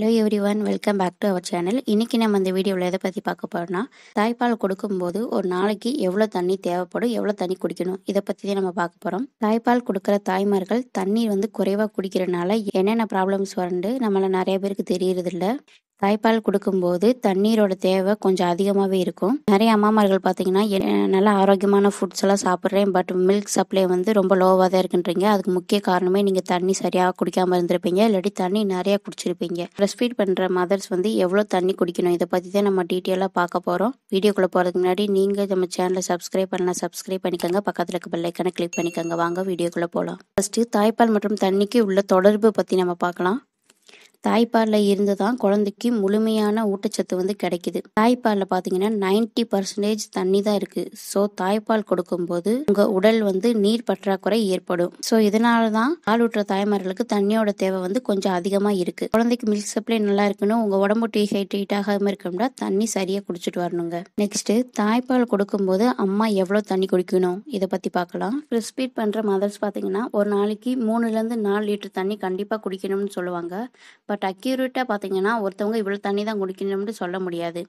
hello everyone welcome back to our channel இன்னைக்கு நம்ம இந்த வீடியோவில் எதை பற்றி பார்க்க போகிறோம்னா தாய்ப்பால் கொடுக்கும்போது ஒரு நாளைக்கு எவ்வளோ தண்ணி தேவைப்படும் எவ்வளோ தண்ணி குடிக்கணும் இதை பற்றி தான் நம்ம பார்க்க போகிறோம் தாய்ப்பால் கொடுக்குற தாய்மார்கள் தண்ணீர் வந்து குறைவாக குடிக்கிறனால என்னென்ன ப்ராப்ளம்ஸ் வரண்டு நம்மளை நிறைய பேருக்கு தெரியறதில்ல தாய்ப்பால் கொடுக்கும்போது தண்ணீரோட தேவை கொஞ்சம் அதிகமாகவே இருக்கும் நிறைய அம்மாமார்கள் பார்த்தீங்கன்னா நல்ல ஆரோக்கியமான ஃபுட்ஸ் எல்லாம் சாப்பிட்றேன் பட் மில்க் சப்ளை வந்து ரொம்ப லோவாக தான் இருக்குன்றீங்க அதுக்கு முக்கிய காரணமே நீங்கள் தண்ணி சரியாக குடிக்காமல் இருந்திருப்பீங்க இல்லாட்டி தண்ணி நிறையா குடிச்சிருப்பீங்க ப்ரெஸ் ஃபீட் பண்ணுற மதர்ஸ் வந்து எவ்வளோ தண்ணி குடிக்கணும் இதை பற்றி தான் நம்ம டீட்டெயிலாக பார்க்க போகிறோம் வீடியோக்குள்ளே போகிறதுக்கு முன்னாடி நீங்கள் நம்ம சேனலை சப்ஸ்கிரைப் பண்ணலாம் சப்ஸ்கிரைப் பண்ணிக்கோங்க பக்கத்தில் இருக்க பெல்லைக்கான கிளிக் பண்ணிக்கோங்க வாங்க வீடியோக்குள்ளே போகலாம் ஃபஸ்ட்டு தாய்ப்பால் மற்றும் தண்ணிக்கு உள்ள தொடர்பு பற்றி நம்ம பார்க்கலாம் தாய்ப்பாலில் இருந்து தான் குழந்தைக்கு முழுமையான ஊட்டச்சத்து வந்து கிடைக்குது தாய்ப்பாலில் பார்த்தீங்கன்னா நைன்டி பர்சன்டேஜ் தண்ணி தான் இருக்குது ஸோ தாய்ப்பால் கொடுக்கும்போது உங்கள் உடல் வந்து நீர் பற்றாக்குறை ஏற்படும் ஸோ இதனால தான் பாலூற்ற தாய்மார்களுக்கு தண்ணியோட தேவை வந்து கொஞ்சம் அதிகமாக இருக்குது குழந்தைக்கு மில்க் சப்ளை நல்லா இருக்கணும் உங்கள் உடம்பு டீஹைட்ரேட் ஆகாமல் இருக்கணும்னா தண்ணி சரியாக குடிச்சிட்டு வரணுங்க நெக்ஸ்ட்டு தாய்ப்பால் கொடுக்கும்போது அம்மா எவ்வளோ தண்ணி குடிக்கணும் இதை பற்றி பார்க்கலாம் ஸ்பீட் பண்ணுற மதர்ஸ் பார்த்தீங்கன்னா ஒரு நாளைக்கு மூணுலேருந்து நாலு லிட்டர் தண்ணி கண்டிப்பாக குடிக்கணும்னு சொல்லுவாங்க பட் அக்யூரேட்டாக பார்த்தீங்கன்னா ஒருத்தவங்க இவ்வளோ தண்ணி தான் குடிக்கணும்னு சொல்ல முடியாது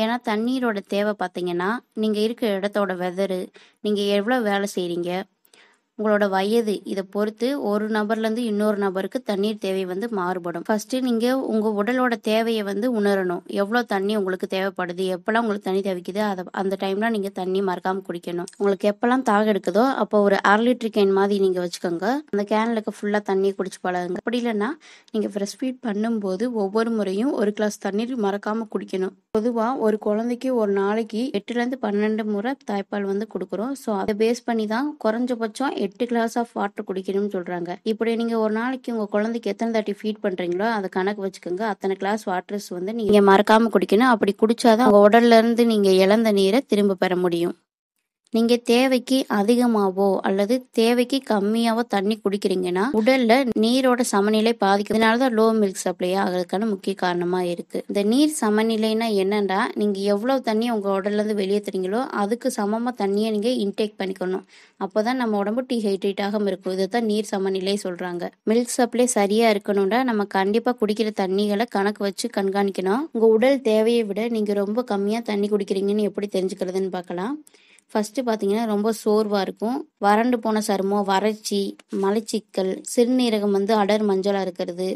ஏன்னா தண்ணீரோட தேவை பார்த்தீங்கன்னா நீங்கள் இருக்கிற இடத்தோட வெதரு நீங்கள் எவ்வளோ வேலை செய்கிறீங்க உங்களோட வயது இதை பொறுத்து ஒரு நபர்லேருந்து இன்னொரு நபருக்கு தண்ணீர் தேவை வந்து மாறுபடும் ஃபர்ஸ்ட் நீங்கள் உங்கள் உடலோட தேவையை வந்து உணரணும் எவ்வளோ தண்ணி உங்களுக்கு தேவைப்படுது எப்போல்லாம் உங்களுக்கு தண்ணி தேவைக்குது அதை அந்த டைம்ல நீங்கள் தண்ணி மறக்காமல் குடிக்கணும் உங்களுக்கு எப்போல்லாம் தாக எடுக்குதோ அப்போ ஒரு அரை லிட்டர் கேன் மாதிரி நீங்கள் வச்சுக்கோங்க அந்த கேனில் இருக்க ஃபுல்லாக தண்ணி குடிச்சு பழகுங்க அப்படி இல்லைன்னா நீங்கள் ஃப்ரெஷ் ஃபீட் பண்ணும்போது ஒவ்வொரு முறையும் ஒரு கிளாஸ் தண்ணீர் மறக்காமல் குடிக்கணும் பொதுவாக ஒரு குழந்தைக்கு ஒரு நாளைக்கு எட்டுலேருந்து பன்னெண்டு முறை தாய்ப்பால் வந்து கொடுக்குறோம் ஸோ அதை பேஸ் பண்ணி தான் குறைஞ்சபட்சம் எட்டு எட்டு கிளாஸ் ஆஃப் வாட்டர் குடிக்கணும்னு சொல்கிறாங்க இப்படி நீங்கள் ஒரு நாளைக்கு உங்கள் குழந்தைக்கு எத்தனை தாட்டி ஃபீட் பண்ணுறீங்களோ அதை கணக்கு வச்சுக்கோங்க அத்தனை கிளாஸ் வாட்டர்ஸ் வந்து நீங்கள் மறக்காமல் குடிக்கணும் அப்படி குடிச்சாதான் உங்கள் உடல்லேருந்து நீங்கள் இழந்த நீரை திரும்ப பெற முடியும் நீங்க தேவைக்கு அதிகமாவோ அல்லது தேவைக்கு கம்மியாவோ தண்ணி குடிக்கிறீங்கன்னா உடல்ல நீரோட சமநிலை பாதிக்கும் இதனாலதான் லோ மில்க் சப்ளை ஆகிறதுக்கான முக்கிய காரணமா இருக்கு இந்த நீர் சமநிலைன்னா என்னன்னா நீங்க எவ்வளவு தண்ணி உங்க உடல்ல இருந்து வெளியேற்றுறீங்களோ அதுக்கு சமமா தண்ணியை நீங்க இன்டேக் பண்ணிக்கணும் அப்போதான் நம்ம உடம்பு டீஹைட்ரேட் ஆகும் இருக்கும் இதுதான் நீர் சமநிலை சொல்றாங்க மில்க் சப்ளை சரியா இருக்கணும்னா நம்ம கண்டிப்பா குடிக்கிற தண்ணிகளை கணக்கு வச்சு கண்காணிக்கணும் உங்க உடல் தேவையை விட நீங்க ரொம்ப கம்மியா தண்ணி குடிக்கிறீங்கன்னு எப்படி தெரிஞ்சுக்கிறதுன்னு பார்க்கலாம் ஃபஸ்ட்டு பார்த்தீங்கன்னா ரொம்ப சோர்வாக இருக்கும் வறண்டு போன சருமம் வறட்சி மலைச்சிக்கல் சிறுநீரகம் வந்து அடர் மஞ்சளாக இருக்கிறது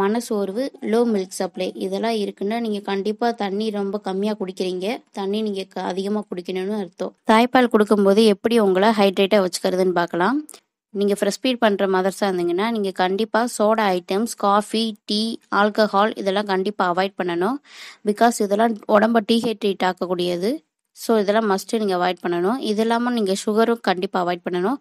மனசோர்வு லோ மில்க் சப்ளை இதெல்லாம் இருக்குன்னா நீங்கள் கண்டிப்பாக தண்ணி ரொம்ப கம்மியாக குடிக்கிறீங்க தண்ணி நீங்கள் அதிகமாக குடிக்கணும்னு அர்த்தம் தாய்ப்பால் கொடுக்கும்போது எப்படி உங்களை ஹைட்ரேட்டாக வச்சுக்கிறதுன்னு பார்க்கலாம் நீங்கள் ஃப்ரெஷ் ஃபீட் பண்ணுற மதர்ஸாக இருந்தீங்கன்னா நீங்கள் கண்டிப்பாக soda items coffee tea alcohol இதெல்லாம் கண்டிப்பாக அவாய்ட் பண்ணணும் பிகாஸ் இதெல்லாம் உடம்ப டீஹைட்ரேட் ஆக்கக்கூடியது ஸோ இதெல்லாம் மஸ்ட்டு நீங்கள் அவாய்ட் பண்ணணும் இது இல்லாமல் நீங்கள் சுகரும் கண்டிப்பாக அவாய்ட் பண்ணணும்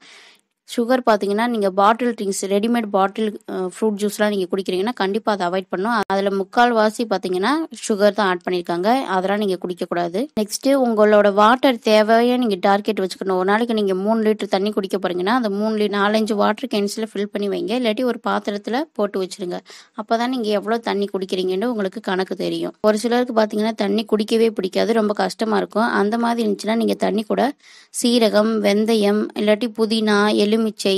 சுகர் பார்த்தீங்கன்னா நீங்கள் bottle drinks readymade bottle fruit ஜூஸ்லாம் நீங்கள் குடிக்கிறீங்கன்னா கண்டிப்பாக அதை அவாய்ட் பண்ணும் அதில் முக்கால்வாசி பார்த்தீங்கன்னா சுகர் தான் ஆட் பண்ணியிருக்காங்க அதெல்லாம் நீங்கள் குடிக்கக்கூடாது நெக்ஸ்ட்டு உங்களோட வாட்டர் தேவையை நீங்கள் டார்கெட் வச்சுக்கணும் ஒரு நாளைக்கு நீங்கள் மூணு லிட்டர் தண்ணி குடிக்க போகிறீங்கன்னா அந்த மூணு லி நாலஞ்சு வாட்டர் கேன்ஸில் ஃபில் பண்ணி வைங்க இல்லாட்டி ஒரு பாத்திரத்தில் போட்டு வச்சுருங்க அப்போ தான் நீங்கள் எவ்வளோ தண்ணி குடிக்கிறீங்கன்னு உங்களுக்கு கணக்கு தெரியும் ஒரு சிலருக்கு பார்த்தீங்கன்னா தண்ணி குடிக்கவே பிடிக்காது ரொம்ப கஷ்டமாக இருக்கும் அந்த மாதிரி இருந்துச்சுன்னா நீங்கள் தண்ணி கூட சீரகம் வெந்தயம் இல்லாட்டி புதினா எள்ளு எலுமிச்சை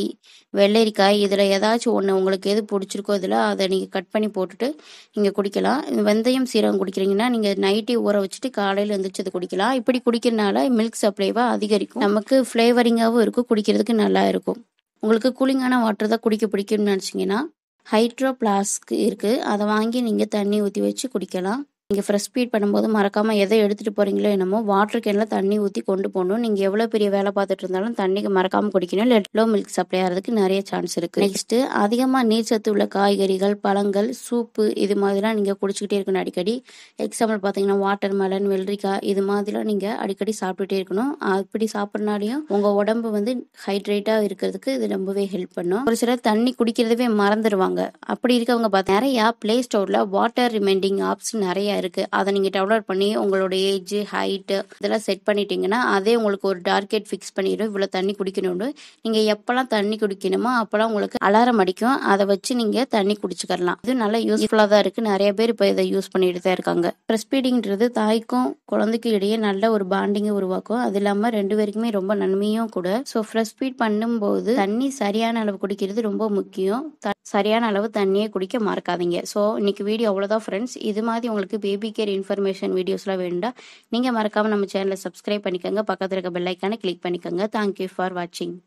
வெள்ளரிக்காய் இதில் ஏதாச்சும் ஒன்று உங்களுக்கு எது பிடிச்சிருக்கோ இதில் அதை நீங்கள் கட் பண்ணி போட்டுட்டு நீங்கள் குடிக்கலாம் வெந்தயம் சீரகம் குடிக்கிறீங்கன்னா நீங்கள் நைட்டி ஊற வச்சுட்டு காலையில் எழுந்திரிச்சு அது குடிக்கலாம் இப்படி குடிக்கிறனால மில்க் சப்ளைவாக அதிகரிக்கும் நமக்கு ஃப்ளேவரிங்காகவும் இருக்கும் குடிக்கிறதுக்கு நல்லா இருக்கும் உங்களுக்கு கூலிங்கான வாட்டர் தான் குடிக்க பிடிக்கும்னு நினச்சிங்கன்னா ஹைட்ரோ பிளாஸ்க் இருக்குது அதை வாங்கி நீங்கள் தண்ணி ஊற்றி வச்சு குடிக்கலாம் நீங்கள் ஃப்ரெஷ் ஃபீட் பண்ணும்போது மறக்காமல் எதை எடுத்துகிட்டு போகிறீங்களோ என்னமோ வாட்டர் கேனில் தண்ணி ஊற்றி கொண்டு போகணும் நீங்கள் எவ்வளோ பெரிய வேலை பார்த்துட்டு இருந்தாலும் தண்ணிக்கு மறக்காமல் குடிக்கணும் இல்லை லோ மில்க் சப்ளை ஆகிறதுக்கு நிறைய சான்ஸ் இருக்குது நெக்ஸ்ட்டு அதிகமாக நீர் சத்து உள்ள காய்கறிகள் பழங்கள் சூப்பு இது மாதிரிலாம் நீங்கள் குடிச்சிக்கிட்டே இருக்கணும் அடிக்கடி எக்ஸாம்பிள் பார்த்தீங்கன்னா வாட்டர் மெலன் வெள்ளரிக்காய் இது மாதிரிலாம் நீங்கள் அடிக்கடி சாப்பிட்டுட்டே இருக்கணும் அப்படி சாப்பிட்றனாலையும் உங்கள் உடம்பு வந்து ஹைட்ரேட்டாக இருக்கிறதுக்கு இது ரொம்பவே ஹெல்ப் பண்ணும் ஒரு சிலர் தண்ணி குடிக்கிறதவே மறந்துடுவாங்க அப்படி இருக்கவங்க பார்த்தா நிறையா ப்ளே ஸ்டோரில் வாட்டர் ரிமைண்டிங் ஆப்ஸ் நிறைய ஆப்ஷனாக இருக்குது அதை நீங்கள் டவுன்லோட் பண்ணி உங்களோட ஏஜ் ஹைட்டு இதெல்லாம் செட் பண்ணிட்டீங்கன்னா அதே உங்களுக்கு ஒரு டார்கெட் ஃபிக்ஸ் பண்ணிடும் இவ்வளோ தண்ணி குடிக்கணும்னு நீங்கள் எப்போல்லாம் தண்ணி குடிக்கணுமோ அப்போல்லாம் உங்களுக்கு அலாரம் அடிக்கும் அதை வச்சு நீங்கள் தண்ணி குடிச்சுக்கலாம் இது நல்லா யூஸ்ஃபுல்லாக தான் இருக்குது நிறைய பேர் இப்போ இதை யூஸ் பண்ணிட்டு தான் இருக்காங்க ப்ரெஸ் தாய்க்கும் குழந்தைக்கும் இடையே நல்ல ஒரு பாண்டிங்கை உருவாக்கும் அது இல்லாமல் ரெண்டு பேருக்குமே ரொம்ப நன்மையும் கூட ஸோ ஃப்ரெஷ் ஃபீட் பண்ணும்போது தண்ணி சரியான அளவு குடிக்கிறது ரொம்ப முக்கியம் சரியான அளவு தண்ணியை குடிக்க மறக்காதீங்க ஸோ இன்னைக்கு வீடியோ அவ்வளோதான் ஃப்ரெண்ட்ஸ் இது மாதிரி உங்களுக்கு பேபி கேர் இன்ஃபர்மேஷன் வீடியோஸ்லாம் வேண்டாம் நீங்கள் மறக்காமல் நம்ம சேனலை சப்ஸ்கிரைப் பண்ணிக்கோங்க பக்கத்தில் இருக்க பெல்லைக்கான கிளிக் பண்ணிக்கோங்க தேங்க்யூ ஃபார் வாட்சிங்